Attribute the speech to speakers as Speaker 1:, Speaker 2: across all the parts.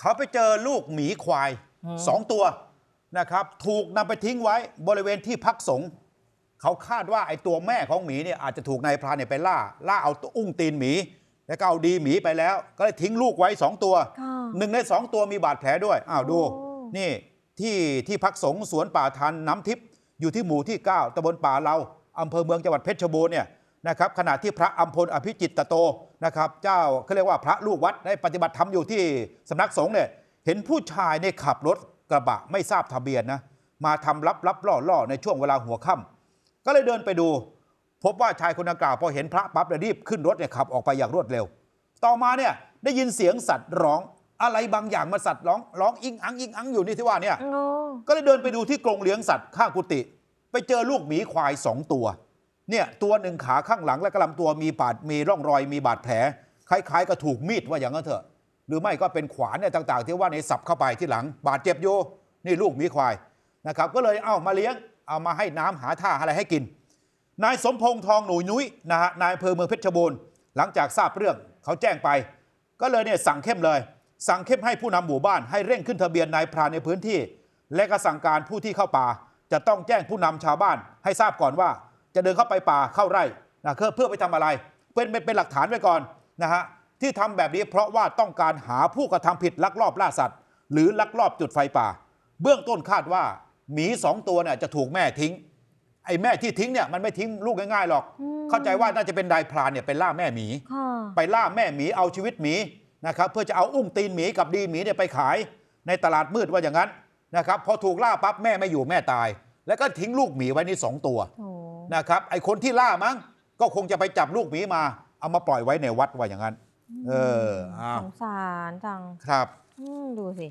Speaker 1: เขาไปเจอลูกหมีควายสองตัวนะครับ ถูกนำไปทิ้งไว้บริเวณที่พักสงฆ์เขาคาดว่าไอ้ตัวแม่ของหมีเนี่ยอาจจะถูกนายพรานเนี่ยไปล่าล่าเอาตัวอุ้งตีนหมี แล้วก็เอาดีหมีไปแล้ว ก็เลยทิ้งลูกไว้สองตัวหนึ่งในสองตัวมีบาดแผลด้วยอ้าวดูนี่ที่ที่พักสงฆ์สวนป่าทันน้ำทิพย์อยู่ที่หมู่ที่9ตำบลป่าเราอำเภอเมืองจังหวัดเพชรบูรณ์เนี่ยนะครับขณะที่พระอัมพลอภิจิตตโตนะครับเจ้าเขาเรียกว่าพระลูกวัด ได้ปฏิบัติธรรมอยู่ที่สำนักสงฆ์เนี่ยเห็นผู้ชายในขับรถกระบะไม่ทราบทะเบียนนะมาทำรับรับล่อล่อในช่วงเวลาหัวค่ำก็เลยเดินไปดู พบว่าชายคนดังกล่าวพอเห็นพระปั๊บเลยรีบขึ้นรถเนี่ยขับออกไปอย่างรวดเร็ว ต่อมาเนี่ยได้ยินเสียงสัตว์ร้องอะไรบางอย่างมาสัตว์ร้องร้องอิงอังอิงอังอยู่นี่ที่ว่าเนี่ยก็เลยเดินไปดูที่กรงเลี้ยงสัตว์ข้างกุฏิไปเจอลูกหมีควายสองตัวเนี่ยตัวหนึ่งขาข้างหลังและกระลำตัวมีบาดมีร่องรอยมีบาดแผล คล้าย ๆกับถูกมีดว่าอย่างนั้นเถอะ หรือไม่ก็เป็นขวานเนี่ยต่างๆ ที่ว่าในสับเข้าไปที่หลัง บาดเจ็บโย่นี่ลูกมีควายนะครับก็เลยเอามาเลี้ยงเอามาให้น้ำหาท่าอะไรให้กินนายสมพงษ์ทองหนูยุ้ยนะฮะนายอำเภอเมืองเพชรบูรณ์หลังจากทราบเรื่องเขาแจ้งไป ก็เลยเนี่ยสั่งเข้มเลย สั่งเข้มให้ผู้นำหมู่บ้าน ให้เร่งขึ้นทะเบียนนายพรานในพื้นที่ และก็สั่งการผู้ที่เข้าป่า จะต้องแจ้งผู้นำชาวบ้านให้ทราบก่อนว่าจะเดินเข้าไปป่าเข้าไร่นะเพื่อไปทำอะไรเป็นเป็นหลักฐานไว้ก่อนนะฮะที่ทำแบบนี้เพราะว่าต้องการหาผู้กระทำผิดลักลอบล่าสัตว์ หรือลักลอบจุดไฟป่า เบื้องต้นคาดว่าหมีสองตัวเนี่ยจะถูกแม่ทิ้งไอ้แม่ที่ทิ้งเนี่ยมันไม่ทิ้งลูกง่ายๆหรอกเข้าใจว่าน่าจะเป็นนายพรานเนี่ยไปล่าแม่หมีไปล่าแม่หมีเอาชีวิตหมีนะครับเพื่อจะเอาอุ้งตีนหมีกับดีหมีเนี่ยไปขายในตลาดมืดว่าอย่างนั้นนะครับพอถูกล่าปั๊บแม่ไม่อยู่แม่ตาย แล้วก็ทิ้งลูกหมีไว้นี่สองตัวนะครับไอคนที่ล่ามั้งก็คงจะไปจับลูกหมีมาเอามาปล่อยไว้ในวัดว่าอย่างนั้น เออสงสารจัง ครับดูสิ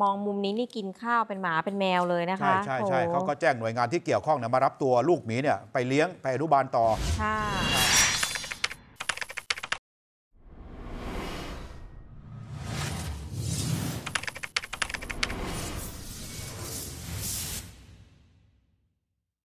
Speaker 1: มองมุมนี้นี่กินข้าวเป็นหมาเป็นแมวเลยนะคะ ใช่ใช่ใช่เขาก็แจ้งหน่วยงานที่เกี่ยวข้องเนี่ยมารับตัวลูกหมีเนี่ยไปเลี้ยงไปอนุบาลต่อค่ะ